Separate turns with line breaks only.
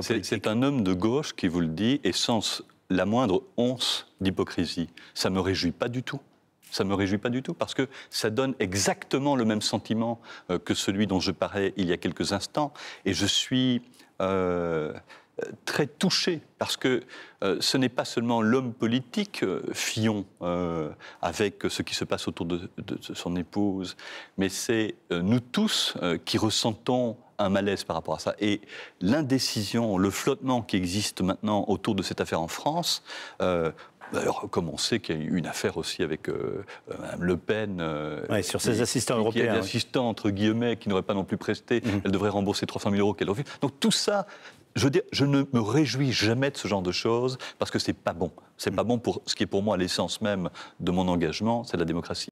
C'est un homme de gauche qui vous le dit et sans la moindre once d'hypocrisie. Ça ne me réjouit pas du tout. Ça me réjouit pas du tout parce que ça donne exactement le même sentiment euh, que celui dont je parlais il y a quelques instants. Et je suis euh, très touché parce que euh, ce n'est pas seulement l'homme politique Fillon avec ce qui se passe autour de son épouse, mais c'est nous tous qui ressentons un malaise par rapport à ça. Et l'indécision, le flottement qui existe maintenant autour de cette affaire en France, euh, bah, alors, comme on sait qu'il y a eu une affaire aussi avec euh, euh, Mme Le Pen. sur ses assistants qui, européens. assistants, entre guillemets, qui n'auraient pas non plus presté, mhm. elle devrait rembourser 300 000 euros qu'elle fait Donc tout ça, je, veux dire, je ne me réjouis jamais de ce genre de choses parce que c'est pas bon. C'est n'est mhm. pas bon pour ce qui est pour moi l'essence même de mon engagement, c'est la démocratie.